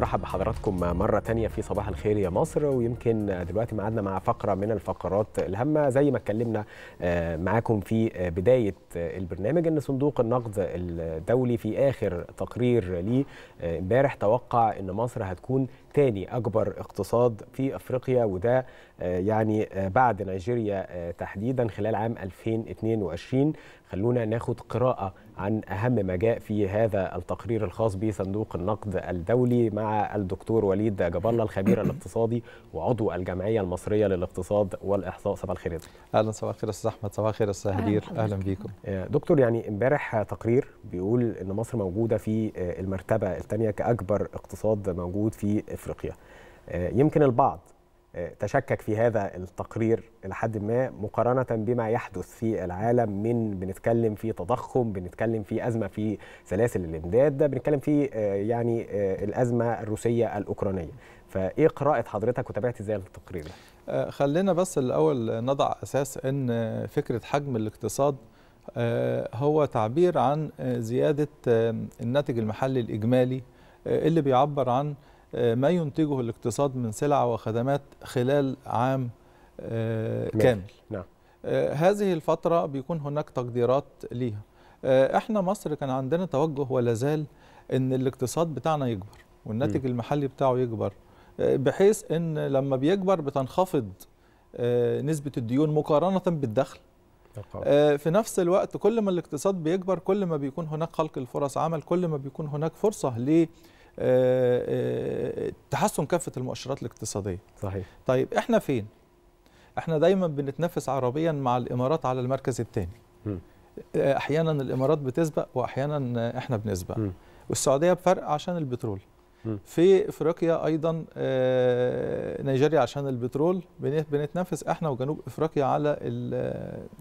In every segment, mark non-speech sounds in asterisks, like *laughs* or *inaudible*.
برحب بحضراتكم مرة تانية في صباح الخير يا مصر ويمكن دلوقتي معادنا مع فقرة من الفقرات الهامة زي ما اتكلمنا آه، معاكم في آه، بداية آه، البرنامج أن صندوق النقد الدولي في آخر تقرير ليه امبارح توقع أن مصر هتكون تاني أكبر اقتصاد في أفريقيا وده يعني بعد نيجيريا تحديدا خلال عام 2022 خلونا ناخد قراءة عن أهم ما جاء في هذا التقرير الخاص بصندوق النقد الدولي مع الدكتور وليد جبر الله الخبير *coughs* الاقتصادي وعضو الجمعية المصرية للاقتصاد والإحصاء صباح الخير أهلا صباح الخير أستاذ أحمد صباح الخير أستاذ هدير أهلا بيكم آه، دكتور يعني امبارح تقرير بيقول إن مصر موجودة في آه، المرتبة الثانية كأكبر اقتصاد موجود في إفريقيا آه، يمكن البعض تشكك في هذا التقرير إلى حد ما مقارنة بما يحدث في العالم من بنتكلم في تضخم بنتكلم في أزمة في سلاسل الإمداد ده بنتكلم في آه، يعني آه، الأزمة الروسية الأوكرانية فإيه قراءة حضرتك وتابعت إزاي التقرير ده؟ آه، خلينا بس الأول نضع أساس أن فكرة حجم الاقتصاد هو تعبير عن زيادة الناتج المحلي الإجمالي اللي بيعبر عن آه، ما ينتجه الاقتصاد من سلع وخدمات خلال عام آه، نعم. كامل نعم. آه، هذه الفترة بيكون هناك تقديرات ليها احنا مصر كان عندنا توجه ولا زال ان الاقتصاد بتاعنا يكبر والناتج م. المحلي بتاعه يكبر بحيث ان لما بيكبر بتنخفض نسبة الديون مقارنة بالدخل طبعا. في نفس الوقت كل ما الاقتصاد بيكبر كل ما بيكون هناك خلق الفرص عمل كل ما بيكون هناك فرصة ليه آه، آه، تحسن كافه المؤشرات الاقتصاديه صحيح طيب احنا فين احنا دايما بنتنافس عربيا مع الامارات على المركز الثاني آه، احيانا الامارات بتسبق واحيانا احنا بنسبق م. والسعوديه بفرق عشان البترول م. في افريقيا ايضا نيجيريا عشان البترول بنتنافس احنا وجنوب افريقيا على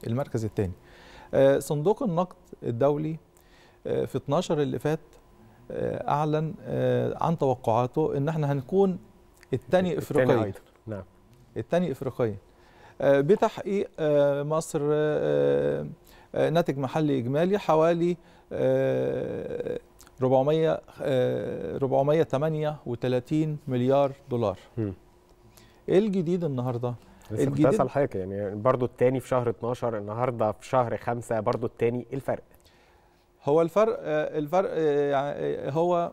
المركز الثاني صندوق النقد الدولي في 12 اللي فات آه، اعلن آه، عن توقعاته ان احنا هنكون الثاني افريقيا نعم الثاني افريقيا آه، بتحقيق مصر ناتج محلي اجمالي حوالي 400 438 مليار دولار ايه الجديد النهارده لسه الجديد كنت حضرتك يعني برضه الثاني في شهر 12 النهارده في شهر 5 برضه الثاني ايه الفرق هو الفرق آه، الفرق آه، يعني آه، هو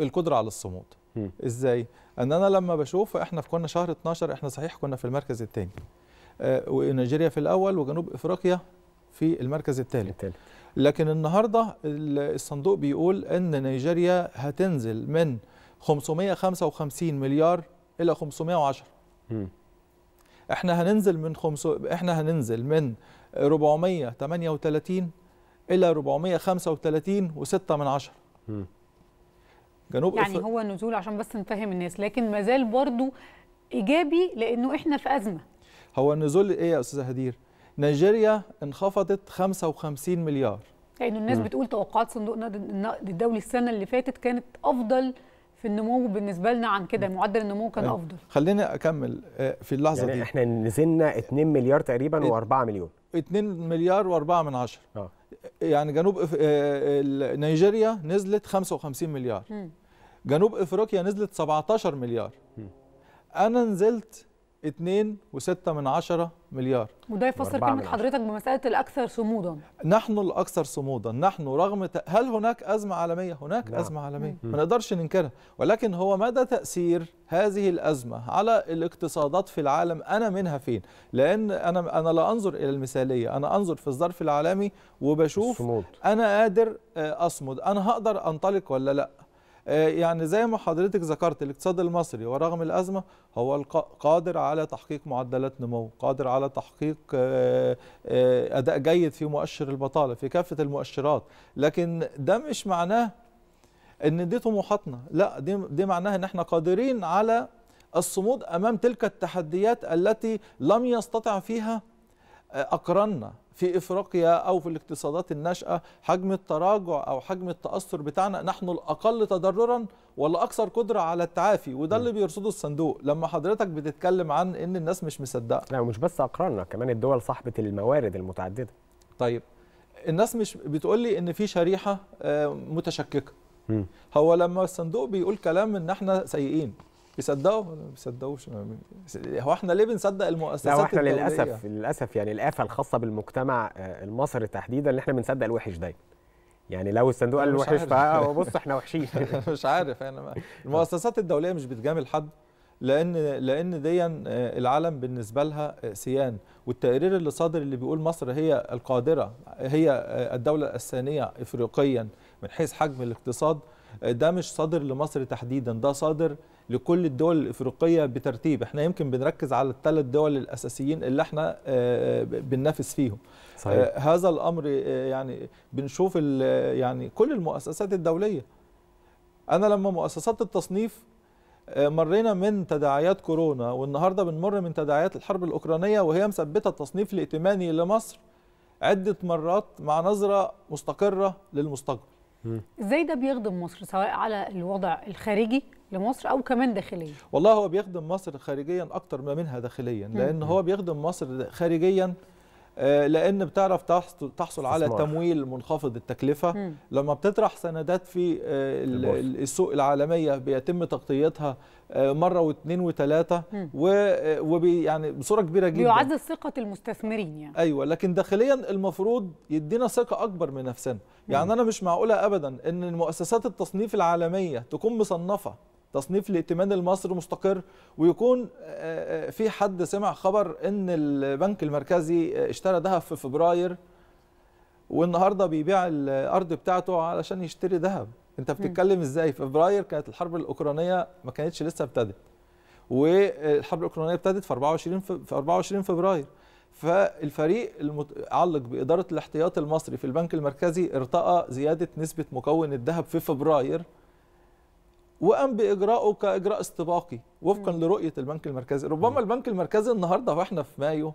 القدره على الصمود ازاي ان انا لما بشوف احنا في كنا شهر 12 احنا صحيح كنا في المركز الثاني ونيجيريا في الاول وجنوب افريقيا في المركز الثالث لكن النهارده الصندوق بيقول ان نيجيريا هتنزل من 555 مليار الى 510 احنا هننزل من خمس... احنا هننزل من 438 إلى 435.6 من عشر. جنوب يعني هو نزول عشان بس نفهم الناس لكن ما زال برضه إيجابي لأنه إحنا في أزمة هو النزول إيه يا أستاذة هدير؟ نيجيريا انخفضت 55 مليار لأنه يعني الناس م. بتقول توقعات صندوق النقد الدولي السنة اللي فاتت كانت أفضل في النمو بالنسبه لنا عن كده معدل النمو كان أيوة. افضل خليني اكمل آه، في اللحظه يعني دي احنا نزلنا 2 مليار تقريبا و4 مليون 2 مليار و4 من 10 اه يعني جنوب آه، نيجيريا نزلت 55 مليار م. جنوب افريقيا نزلت 17 مليار م. انا نزلت 2.6 مليار وده يفسر كلمة حضرتك بمسألة الأكثر صمودا نحن الأكثر صمودا نحن رغم ت... هل هناك أزمة عالمية؟ هناك لا. نعم. أزمة عالمية ما نقدرش ننكرها ولكن هو مدى تأثير هذه الأزمة على الاقتصادات في العالم أنا منها فين؟ لأن أنا أنا لا أنظر إلى المثالية أنا أنظر في الظرف العالمي وبشوف الصمود. أنا قادر آه، أصمد أنا هقدر أنطلق ولا لأ آه، يعني زي ما حضرتك ذكرت الاقتصاد المصري ورغم الأزمة هو قادر على تحقيق معدلات نمو قادر على تحقيق آه، آه، أداء جيد في مؤشر البطالة في كافة المؤشرات لكن ده مش معناه ان دي طموحاتنا لا دي, دي معناها ان احنا قادرين على الصمود امام تلك التحديات التي لم يستطع فيها أقرنا في إفريقيا أو في الاقتصادات الناشئة حجم التراجع أو حجم التأثر بتاعنا نحن الأقل تضررا ولا أكثر قدرة على التعافي وده اللي بيرصده الصندوق لما حضرتك بتتكلم عن إن الناس مش مصدقة لا ومش بس أقرنا كمان الدول صاحبة الموارد المتعددة طيب الناس مش بتقول لي إن في شريحة آه، متشككة هو لما الصندوق بيقول كلام إن احنا سيئين بيصدقوا ولا ما بيصدقوش هو احنا ليه بنصدق المؤسسات لا احنا للاسف للاسف يعني الافه الخاصه بالمجتمع آه، المصري تحديدا ان احنا بنصدق الوحش دايما يعني لو الصندوق قال الوحش فبص *laughs* احنا وحشين *laughs* مش عارف انا يعني المؤسسات الدوليه مش بتجامل حد لان لان ديا آه، العالم بالنسبه لها آه، سيان والتقرير اللي صادر اللي بيقول مصر هي القادره هي الدوله الثانيه افريقيا من حيث حجم الاقتصاد ده مش صادر لمصر تحديدا ده صادر لكل الدول الافريقيه بترتيب احنا يمكن بنركز على الثلاث دول الاساسيين اللي احنا آه، بننافس فيهم صحيح. آه، هذا الامر آه، يعني بنشوف يعني كل المؤسسات الدوليه انا لما مؤسسات التصنيف مرينا من تداعيات كورونا والنهارده بنمر من تداعيات الحرب الاوكرانيه وهي مثبته التصنيف الائتماني لمصر عده مرات مع نظره مستقره للمستقبل ازاي ده بيخدم مصر سواء على الوضع الخارجي لمصر او كمان داخليا والله هو بيخدم مصر خارجيا اكتر ما منها داخليا لان هو بيخدم مصر خارجيا آه، لان بتعرف تحصل, تحصل على تمويل منخفض التكلفه لما بتطرح سندات في آه، السوق العالميه بيتم تغطيتها آه، مره واثنين وثلاثه ويعني يعني بصوره كبيره جدا بيعزز ثقه المستثمرين يعني ايوه لكن داخليا المفروض يدينا ثقه اكبر من نفسنا يعني انا مش معقوله ابدا ان مؤسسات التصنيف العالميه تكون مصنفه تصنيف الائتمان المصري مستقر ويكون آه، آه، في حد سمع خبر ان البنك المركزي آه، اشترى ذهب في فبراير والنهارده بيبيع الارض بتاعته علشان يشتري ذهب انت بتتكلم ازاي في فبراير كانت الحرب الاوكرانيه ما كانتش لسه ابتدت والحرب الاوكرانيه ابتدت في 24 في 24 فبراير فالفريق المتعلق بإدارة الاحتياط المصري في البنك المركزي ارتقى زيادة نسبة مكون الذهب في فبراير وقام باجراءه كاجراء استباقي وفقا لرؤيه البنك المركزي ربما البنك المركزي النهارده واحنا في مايو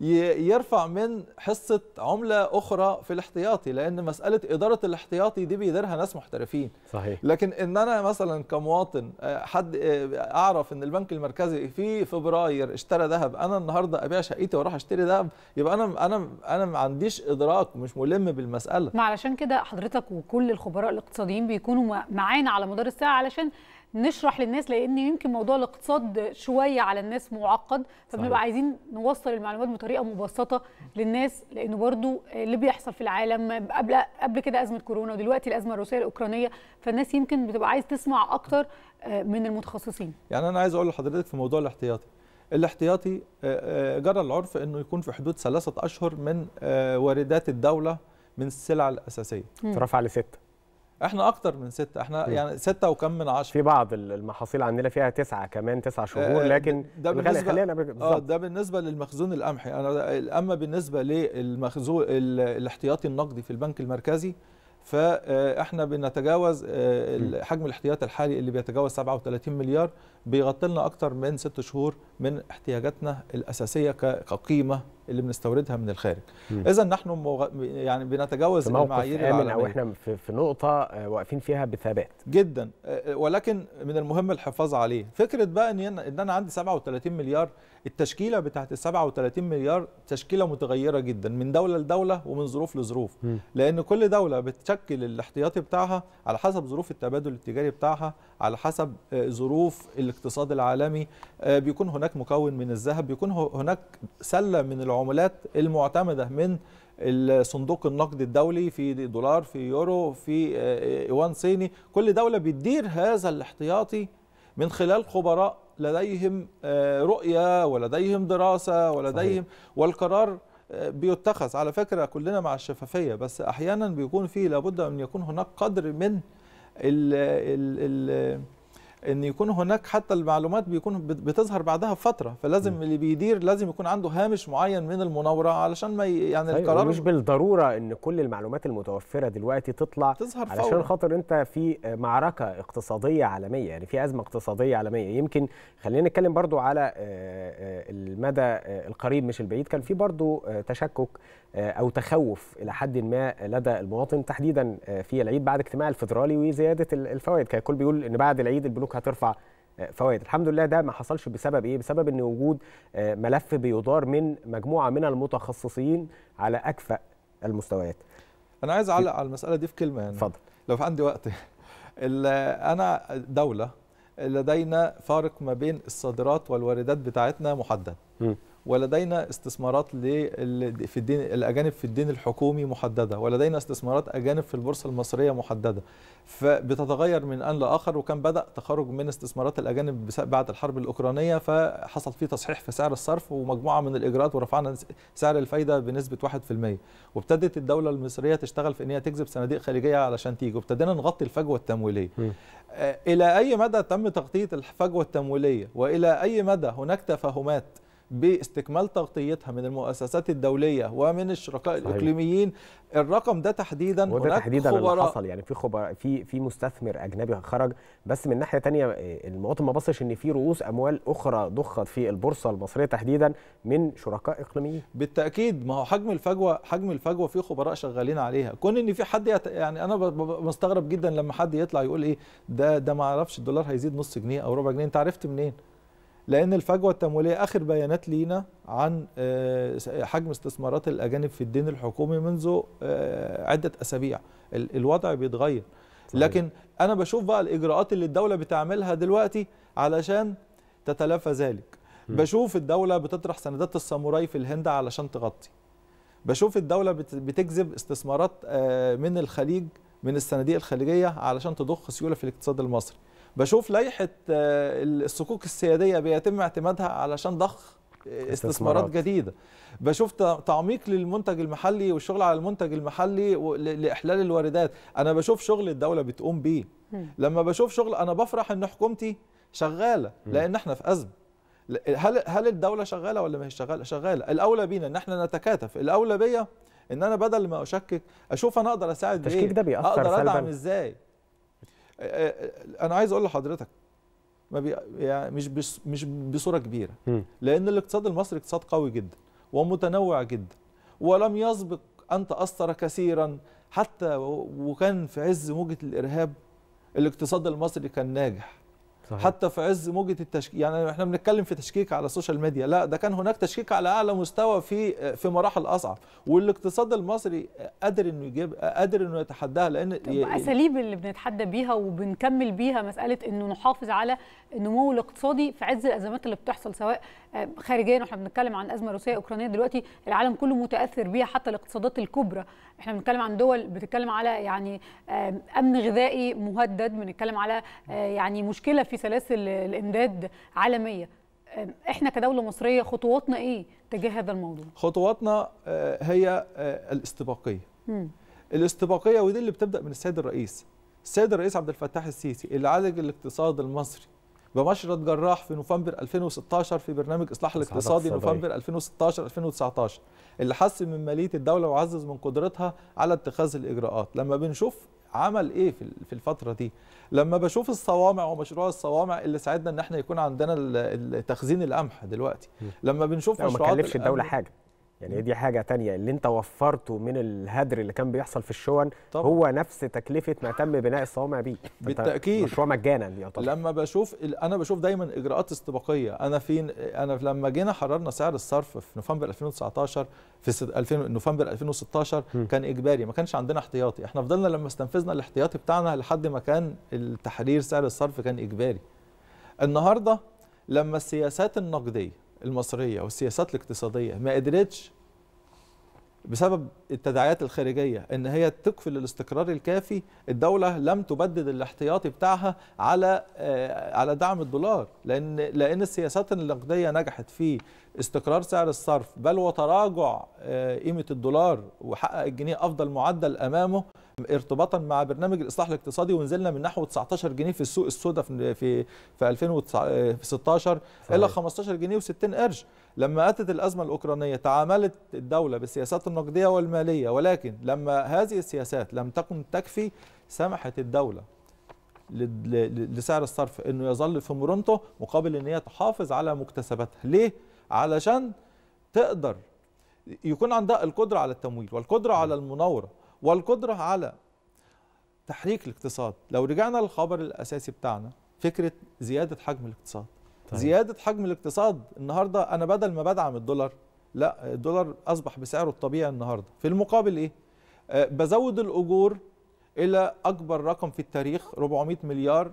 يرفع من حصه عمله اخرى في الاحتياطي لان مساله اداره الاحتياطي دي بيديرها ناس محترفين صحيح لكن ان انا مثلا كمواطن آه، حد آه، اعرف ان البنك المركزي في فبراير اشترى ذهب انا النهارده ابيع شقتي واروح اشتري ذهب يبقى انا انا انا ما عنديش ادراك مش ملم بالمساله ما علشان كده حضرتك وكل الخبراء الاقتصاديين بيكونوا معانا على مدار الساعه علشان نشرح للناس لان يمكن موضوع الاقتصاد شويه على الناس معقد فبنبقى عايزين نوصل المعلومات بطريقه مبسطه للناس لانه برضو اللي بيحصل في العالم قبل قبل كده ازمه كورونا ودلوقتي الازمه الروسيه الاوكرانيه فالناس يمكن بتبقى عايز تسمع اكتر آه، من المتخصصين يعني انا عايز اقول لحضرتك في موضوع الاحتياطي الاحتياطي آه، آه، جرى العرف انه يكون في حدود ثلاثه اشهر من واردات الدوله من السلع الاساسيه ترفع لسته احنا اكتر من ستة احنا م. يعني ستة وكم من عشرة في بعض المحاصيل عندنا فيها تسعة كمان تسعة آه، شهور لكن ده بالنسبة آه، ده بالنسبة للمخزون القمحي انا اما بالنسبة للمخزون الاحتياطي النقدي في البنك المركزي فاحنا آه، بنتجاوز حجم الاحتياط الحالي اللي بيتجاوز 37 مليار بيغطي لنا اكتر من ست شهور من احتياجاتنا الاساسيه كقيمه اللي بنستوردها من الخارج اذا نحن مغ... يعني بنتجاوز المعايير العالميه او احنا في, في نقطه آه، واقفين فيها بثبات جدا آه، آه، ولكن من المهم الحفاظ عليه فكره بقى ان ان انا عندي 37 مليار التشكيله بتاعت ال 37 مليار تشكيله متغيره جدا من دوله لدوله ومن ظروف لظروف لان كل دوله بتشكل الاحتياطي بتاعها على حسب ظروف التبادل التجاري بتاعها على حسب ظروف الاقتصاد العالمي آه، بيكون هناك مكون من الذهب بيكون هناك سله من العملات المعتمده من الصندوق النقد الدولي في دولار في يورو في آه، ايوان صيني كل دوله بتدير هذا الاحتياطي من خلال خبراء لديهم آه، رؤيه ولديهم دراسه ولديهم صحيح. والقرار بيتخذ على فكره كلنا مع الشفافيه بس احيانا بيكون فيه لابد ان يكون هناك قدر من ال ال ال ان يكون هناك حتى المعلومات بيكون بتظهر بعدها بفتره فلازم م. اللي بيدير لازم يكون عنده هامش معين من المناوره علشان ما يعني أيوة القرار مش بالضروره ان كل المعلومات المتوفره دلوقتي تطلع تظهر علشان فورا. خاطر انت في معركه اقتصاديه عالميه يعني في ازمه اقتصاديه عالميه يمكن خلينا نتكلم برضو على آه، آه، المدى آه، القريب مش البعيد كان في برضو تشكك آه، او تخوف الى حد ما لدى المواطن تحديدا آه، في العيد بعد اجتماع الفدرالي وزياده الفوائد كان الكل بيقول ان بعد العيد البنوك هترفع آه، فوائد الحمد لله ده ما حصلش بسبب ايه بسبب ان وجود ملف بيدار من مجموعه من المتخصصين على اكفأ المستويات انا عايز اعلق على المساله دي في كلمه يعني اتفضل لو في عندي وقت *laughs* انا دوله لدينا فارق ما بين الصادرات والواردات بتاعتنا محدد م. ولدينا استثمارات في الدين الاجانب في الدين الحكومي محدده ولدينا استثمارات اجانب في البورصه المصريه محدده فبتتغير من ان لاخر وكان بدا تخرج من استثمارات الاجانب بعد الحرب الاوكرانيه فحصل فيه تصحيح في سعر الصرف ومجموعه من الاجراءات ورفعنا سعر الفايده بنسبه 1% وابتدت الدوله المصريه تشتغل في ان هي تجذب صناديق خليجيه علشان تيجي وابتدينا نغطي الفجوه التمويليه آه، الى اي مدى تم تغطيه الفجوه التمويليه والى اي مدى هناك تفاهمات باستكمال تغطيتها من المؤسسات الدوليه ومن الشركاء صحيح. الاقليميين الرقم ده تحديدا وده تحديدا اللي حصل يعني في خبراء في في مستثمر اجنبي خرج بس من ناحيه ثانيه آه، المواطن ما بصش ان في رؤوس اموال اخرى ضخت في البورصه المصريه تحديدا من شركاء اقليميين بالتاكيد ما هو حجم الفجوه حجم الفجوه في خبراء شغالين عليها كون ان في حد يعني انا مستغرب جدا لما حد يطلع يقول ايه ده ده ما اعرفش الدولار هيزيد نص جنيه او ربع جنيه انت عرفت منين لان الفجوه التمويليه اخر بيانات لينا عن آه، حجم استثمارات الاجانب في الدين الحكومي منذ آه، عده اسابيع الوضع بيتغير لكن انا بشوف بقى الاجراءات اللي الدوله بتعملها دلوقتي علشان تتلافى ذلك بشوف الدوله بتطرح سندات الساموراي في الهند علشان تغطي بشوف الدوله بتجذب استثمارات آه، من الخليج من الصناديق الخليجيه علشان تضخ سيوله في الاقتصاد المصري بشوف لائحه آه، الصكوك السياديه بيتم اعتمادها علشان ضخ آه، استثمارات جديده بشوف تعميق للمنتج المحلي والشغل على المنتج المحلي لاحلال الواردات انا بشوف شغل الدوله بتقوم بيه لما بشوف شغل انا بفرح ان حكومتي شغاله لان احنا في ازمه هل هل الدوله شغاله ولا ما هي شغاله شغاله الاولى بينا ان احنا نتكاتف الاولى بيا ان انا بدل ما اشكك اشوف انا اقدر اساعد ايه التشكيك ده بيأثر اقدر ادعم ازاي انا عايز اقول لحضرتك ما بي يعني مش بس مش بصوره كبيره لان الاقتصاد المصري اقتصاد قوي جدا ومتنوع جدا ولم يسبق ان تاثر كثيرا حتى وكان في عز موجه الارهاب الاقتصاد المصري كان ناجح صحيح. حتى في عز موجه التشكيك يعني احنا بنتكلم في تشكيك على السوشيال ميديا لا ده كان هناك تشكيك على اعلى مستوى في في مراحل اصعب والاقتصاد المصري قادر انه يجيب قادر انه يتحداها لان الاساليب اللي بنتحدى بيها وبنكمل بيها مساله انه نحافظ على النمو الاقتصادي في عز الازمات اللي بتحصل سواء آه، خارجيا واحنا بنتكلم عن ازمه روسيه اوكرانيه دلوقتي العالم كله متاثر بيها حتى الاقتصادات الكبرى احنا بنتكلم عن دول بتتكلم على يعني امن غذائي مهدد بنتكلم على آه، يعني مشكله في سلاسل الامداد عالميه احنا كدوله مصريه خطواتنا ايه تجاه هذا الموضوع خطواتنا آه، هي آه، الاستباقيه م. الاستباقيه ودي اللي بتبدا من السيد الرئيس السيد الرئيس عبد الفتاح السيسي اللي عالج الاقتصاد المصري بمشرط جراح في نوفمبر 2016 في برنامج إصلاح الاقتصادي نوفمبر 2016 2019 اللي حسن من مالية الدولة وعزز من قدرتها على اتخاذ الإجراءات لما بنشوف عمل ايه في الفتره دي لما بشوف الصوامع ومشروع الصوامع اللي ساعدنا ان احنا يكون عندنا تخزين القمح دلوقتي لما بنشوف مشروعات ما كلفش الدوله حاجه يعني دي حاجه تانية اللي انت وفرته من الهدر اللي كان بيحصل في الشون طبعا. هو نفس تكلفه ما تم بناء الصوامع بيه بالتاكيد مشروع مجانا طبعا. لما بشوف انا بشوف دايما اجراءات استباقيه انا فين انا لما جينا حررنا سعر الصرف في نوفمبر 2019 في 2000 نوفمبر 2016 م. كان اجباري ما كانش عندنا احتياطي احنا فضلنا لما استنفذنا الاحتياطي بتاعنا لحد ما كان التحرير سعر الصرف كان اجباري النهارده لما السياسات النقديه المصريه والسياسات الاقتصاديه ما قدرتش بسبب التداعيات الخارجيه ان هي تكفل الاستقرار الكافي الدوله لم تبدد الاحتياطي بتاعها على آه، على دعم الدولار لان لان السياسات النقديه نجحت في استقرار سعر الصرف بل وتراجع آه، قيمة الدولار وحقق الجنيه أفضل معدل أمامه ارتباطا مع برنامج الإصلاح الاقتصادي ونزلنا من نحو 19 جنيه في السوق السوداء في في 2016 آه، إلى 15 جنيه و60 قرش لما أتت الأزمة الأوكرانية تعاملت الدولة بالسياسات النقدية والمالية ولكن لما هذه السياسات لم تكن تكفي سمحت الدولة لسعر الصرف انه يظل في مرونته مقابل ان هي تحافظ على مكتسباتها ليه علشان تقدر يكون عندها القدرة على التمويل والقدرة على المناورة والقدرة على تحريك الاقتصاد لو رجعنا للخبر الأساسي بتاعنا فكرة زيادة حجم الاقتصاد طيب. زيادة حجم الاقتصاد النهاردة أنا بدل ما بدعم الدولار لا الدولار أصبح بسعره الطبيعي النهاردة في المقابل إيه؟ آه، بزود الأجور إلى أكبر رقم في التاريخ 400 مليار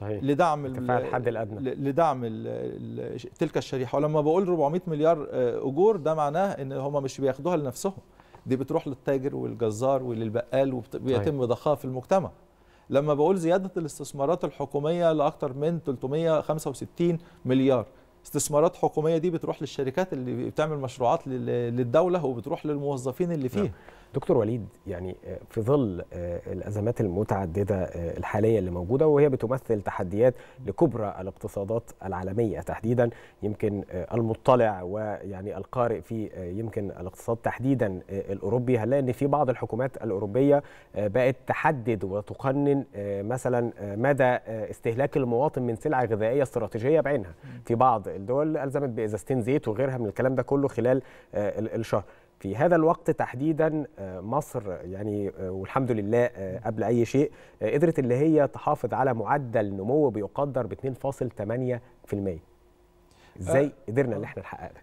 صحيح. لدعم الحد الادنى لدعم الـ تلك الشريحه ولما بقول 400 مليار آه، اجور ده معناه ان هم مش بياخدوها لنفسهم دي بتروح للتاجر والجزار وللبقال وبيتم ضخها في المجتمع لما بقول زياده الاستثمارات الحكوميه لاكثر من 365 مليار استثمارات حكوميه دي بتروح للشركات اللي بتعمل مشروعات للدوله وبتروح للموظفين اللي نعم. فيها نعم. دكتور وليد يعني آه، في ظل آه، الازمات المتعدده آه، الحاليه اللي موجوده وهي بتمثل تحديات لكبرى الاقتصادات العالميه تحديدا يمكن المطلع ويعني القارئ في يمكن الاقتصاد تحديدا الاوروبي هنلاقي ان في بعض الحكومات الاوروبيه بقت تحدد وتقنن مثلا مدى استهلاك المواطن من سلع غذائيه استراتيجيه بعينها في بعض الدول الزمت بازازتين زيت وغيرها من الكلام ده كله خلال الشهر في هذا الوقت تحديدا آه، مصر آه، يعني آه، والحمد لله قبل اي شيء قدرت اللي هي تحافظ على معدل نمو بيقدر ب 2.8% ازاي قدرنا ان احنا نحقق ده؟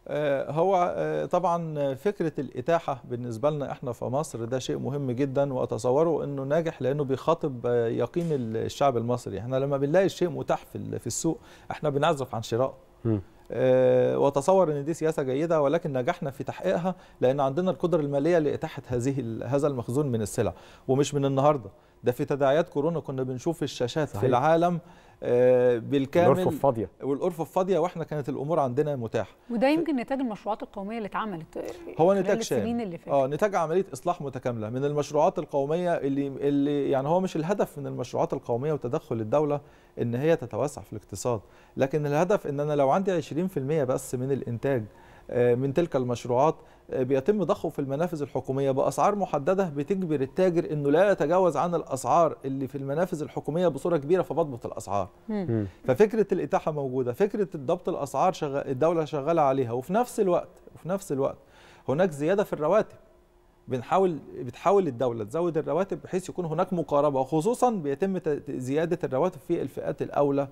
هو طبعا فكره الاتاحه بالنسبه لنا احنا في مصر ده شيء مهم جدا واتصوره انه ناجح لانه بيخاطب يقين الشعب المصري، احنا لما بنلاقي الشيء متاح في السوق احنا بنعزف عن شرائه. آه، واتصور ان دي سياسه جيده ولكن نجحنا في تحقيقها لان عندنا القدره الماليه لاتاحه هذه هذا المخزون من السلع ومش من النهارده ده في تداعيات كورونا كنا بنشوف الشاشات صحيح. في العالم آه، بالكامل الارفف فاضيه والارفف فاضيه واحنا كانت الامور عندنا متاحه وده يمكن نتاج المشروعات القوميه اللي اتعملت هو نتاج شامل اه نتاج عمليه اصلاح متكامله من المشروعات القوميه اللي اللي يعني هو مش الهدف من المشروعات القوميه وتدخل الدوله ان هي تتوسع في الاقتصاد لكن الهدف ان انا لو عندي 20% بس من الانتاج آه، من تلك المشروعات بيتم ضخه في المنافذ الحكوميه باسعار محدده بتجبر التاجر انه لا يتجاوز عن الاسعار اللي في المنافذ الحكوميه بصوره كبيره فبضبط الاسعار. ففكره الاتاحه موجوده، فكره ضبط الاسعار شغ... الدوله شغاله عليها وفي نفس الوقت وفي نفس الوقت هناك زياده في الرواتب. بنحاول بتحاول الدوله تزود الرواتب بحيث يكون هناك مقاربه وخصوصا بيتم زياده الرواتب في الفئات الاولى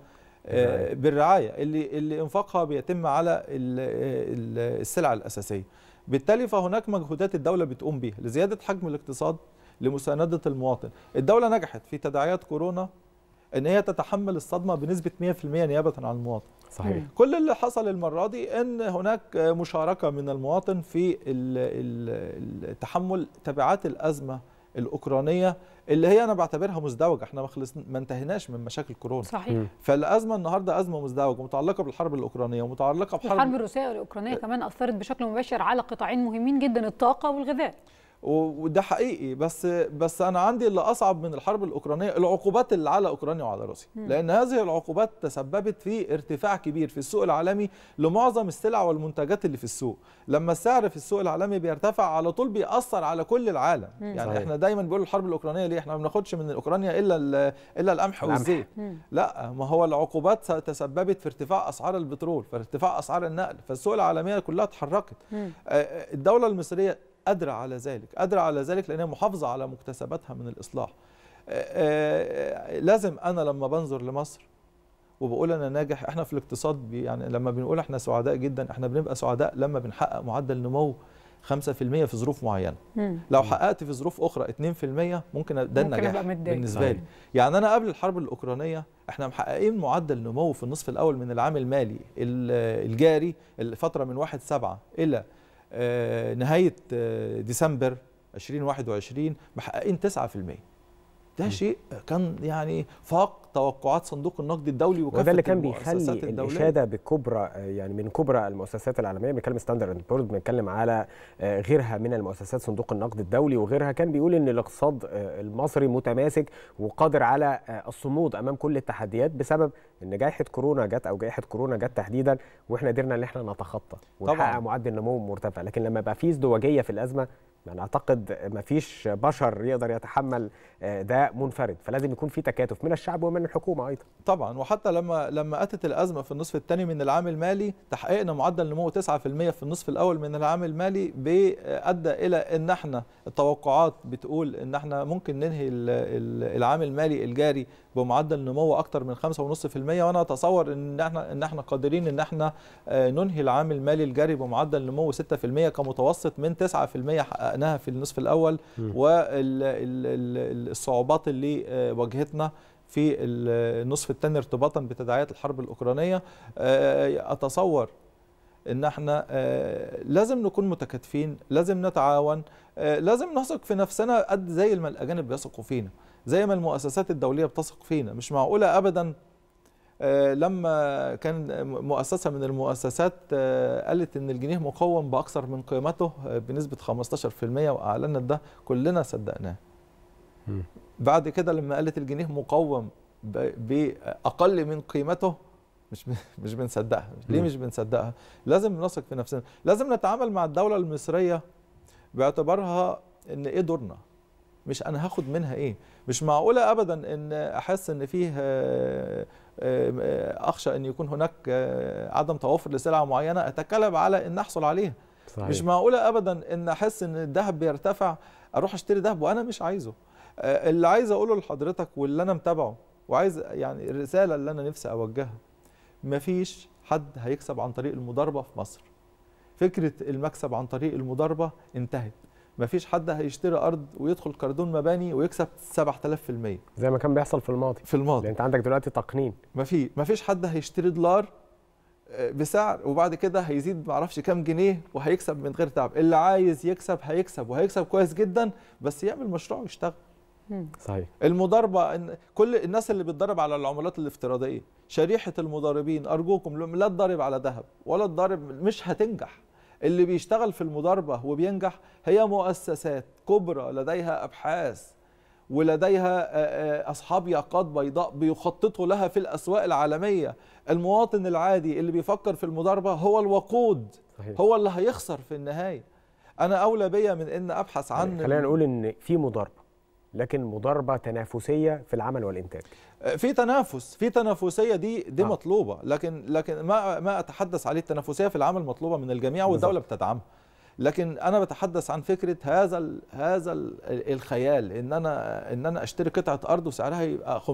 آه، بالرعايه اللي اللي انفاقها بيتم على السلع الاساسيه. بالتالي فهناك مجهودات الدولة بتقوم بيها لزيادة حجم الاقتصاد لمساندة المواطن الدولة نجحت في تداعيات كورونا ان هي تتحمل الصدمه بنسبه 100% نيابه عن المواطن صحيح كل اللي حصل المره دي ان هناك مشاركه من المواطن في التحمل تبعات الازمه الاوكرانيه اللي هي انا بعتبرها مزدوجه احنا ما خلصنا ما انتهيناش من مشاكل كورونا صحيح فالازمه النهارده ازمه مزدوجه متعلقه بالحرب الاوكرانيه ومتعلقه بحرب الحرب الروسيه والاوكرانيه آه. كمان اثرت بشكل مباشر على قطاعين مهمين جدا الطاقه والغذاء وده حقيقي بس بس انا عندي اللي اصعب من الحرب الاوكرانيه العقوبات اللي على اوكرانيا وعلى روسيا لان هذه العقوبات تسببت في ارتفاع كبير في السوق العالمي لمعظم السلع والمنتجات اللي في السوق لما السعر في السوق العالمي بيرتفع على طول بيأثر على كل العالم مم. يعني صحيح. احنا دايما بنقول الحرب الاوكرانيه ليه احنا ما بناخدش من اوكرانيا الا الا القمح والزيت لا ما هو العقوبات تسببت في ارتفاع اسعار البترول في ارتفاع اسعار النقل فالسوق العالميه كلها اتحركت آه، آه، الدوله المصريه قادرة على ذلك قادرة على ذلك لأنها محافظة على مكتسباتها من الإصلاح آه، آه، آه، لازم أنا لما بنظر لمصر وبقول انا ناجح احنا في الاقتصاد يعني لما بنقول احنا سعداء جدا احنا بنبقى سعداء لما بنحقق معدل نمو 5% في ظروف معينه مم. لو حققت في ظروف اخرى 2% ممكن ده النجاح بالنسبه لي طيب. يعني انا قبل الحرب الاوكرانيه احنا محققين معدل نمو في النصف الاول من العام المالي الجاري الفتره من 1 7 الى آه، نهايه آه، ديسمبر 2021 محققين 9% ده شيء كان يعني فاق توقعات صندوق النقد الدولي وكافه وده اللي كان بيخلي الاشاده بكبرى آه، يعني من كبرى المؤسسات العالميه بنتكلم ستاندرد بورد بنتكلم على آه، غيرها من المؤسسات صندوق النقد الدولي وغيرها كان بيقول ان الاقتصاد آه، المصري متماسك وقادر على الصمود امام كل التحديات بسبب ان جائحه كورونا جت او جائحه كورونا جت تحديدا واحنا قدرنا ان احنا نتخطى ونحقق معدل نمو مرتفع لكن لما بقى في ازدواجيه في الازمه يعني اعتقد ما فيش بشر يقدر يتحمل آه، ده منفرد فلازم يكون في تكاتف من الشعب ومن الحكومه ايضا طبعا وحتى لما لما اتت الازمه في النصف الثاني من العام المالي تحققنا معدل نمو 9% في النصف الاول من العام المالي بادى آه، الى ان احنا التوقعات بتقول ان احنا ممكن ننهي العام المالي الجاري بمعدل نمو اكثر من 5.5% وانا اتصور ان احنا ان احنا قادرين ان احنا آه، ننهي العام المالي الجاري بمعدل نمو 6% كمتوسط من 9% حققناها في النصف الاول والصعوبات اللي آه، واجهتنا في النصف الثاني ارتباطا بتداعيات الحرب الاوكرانيه آه، اتصور ان احنا لازم نكون متكاتفين لازم نتعاون لازم نثق في نفسنا قد زي ما الاجانب بيثقوا فينا زي ما المؤسسات الدوليه بتثق فينا مش معقوله ابدا آه، لما كان مؤسسه من المؤسسات آه، قالت ان الجنيه مقوم باكثر من قيمته آه، بنسبه 15% واعلنت ده كلنا صدقناه بعد كده لما قالت الجنيه مقوم باقل من قيمته مش مش بنصدقها ليه مش بنصدقها لازم نثق في نفسنا لازم نتعامل مع الدوله المصريه باعتبارها ان ايه دورنا مش انا هاخد منها ايه مش معقوله ابدا ان احس ان فيه آه، آه، اخشى ان يكون هناك آه، عدم توافر لسلعه معينه اتكلم على ان احصل عليها صحيح. مش معقوله ابدا ان احس ان الذهب بيرتفع اروح اشتري ذهب وانا مش عايزه اللي عايز اقوله لحضرتك واللي انا متابعه وعايز يعني الرساله اللي انا نفسي اوجهها مفيش حد هيكسب عن طريق المضاربه في مصر فكره المكسب عن طريق المضاربه انتهت مفيش حد هيشتري ارض ويدخل كاردون مباني ويكسب 7000% زي ما كان بيحصل في الماضي في الماضي لان يعني انت عندك دلوقتي تقنين مفيش مفيش حد هيشتري دولار آه، بسعر وبعد كده هيزيد معرفش كام جنيه وهيكسب من غير تعب اللي عايز يكسب هيكسب وهيكسب كويس جدا بس يعمل مشروع ويشتغل صحيح المضاربه إن كل الناس اللي بتضرب على العملات الافتراضيه شريحه المضاربين ارجوكم لا تضارب على ذهب ولا تضارب مش هتنجح اللي بيشتغل في المضاربه وبينجح هي مؤسسات كبرى لديها ابحاث ولديها آه، آه، اصحاب ياقات بيضاء بيخططوا لها في الاسواق العالميه المواطن العادي اللي بيفكر في المضاربه هو الوقود صحيح. هو اللي هيخسر في النهايه انا اولى بيا من ان ابحث عن خلينا نقول ان في مضاربه لكن مضاربه تنافسيه في العمل والانتاج في تنافس في تنافسيه دي دي آه. مطلوبه لكن لكن ما ما اتحدث عليه التنافسيه في العمل مطلوبه من الجميع والدوله بتدعمها لكن انا بتحدث عن فكره هذا الـ هذا الـ الخيال ان انا ان انا اشتري قطعه ارض وسعرها يبقى 500% 100%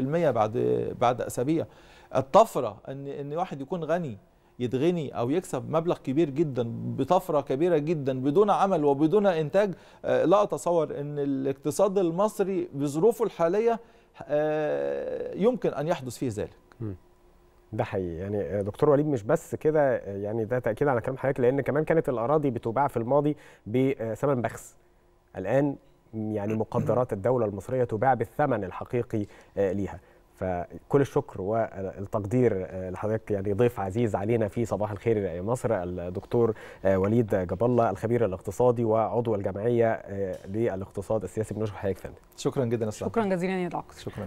بعد بعد اسابيع الطفره ان ان واحد يكون غني يتغني او يكسب مبلغ كبير جدا بطفره كبيره جدا بدون عمل وبدون انتاج آه، لا اتصور ان الاقتصاد المصري بظروفه الحاليه آه، يمكن ان يحدث فيه ذلك ده حقيقي يعني دكتور وليد مش بس كده يعني ده تاكيد على كلام حضرتك لان كمان كانت الاراضي بتباع في الماضي بثمن بخس الان يعني مقدرات الدوله المصريه تباع بالثمن الحقيقي آه، ليها فكل الشكر والتقدير آه، لحضرتك يعني ضيف عزيز علينا في صباح الخير آه، مصر الدكتور آه، وليد جاب الله الخبير الاقتصادي وعضو الجمعيه للاقتصاد السياسي بنشكر حضرتك فندم شكرا جدا أسلام. شكرا جزيلا يا دكتور شكرا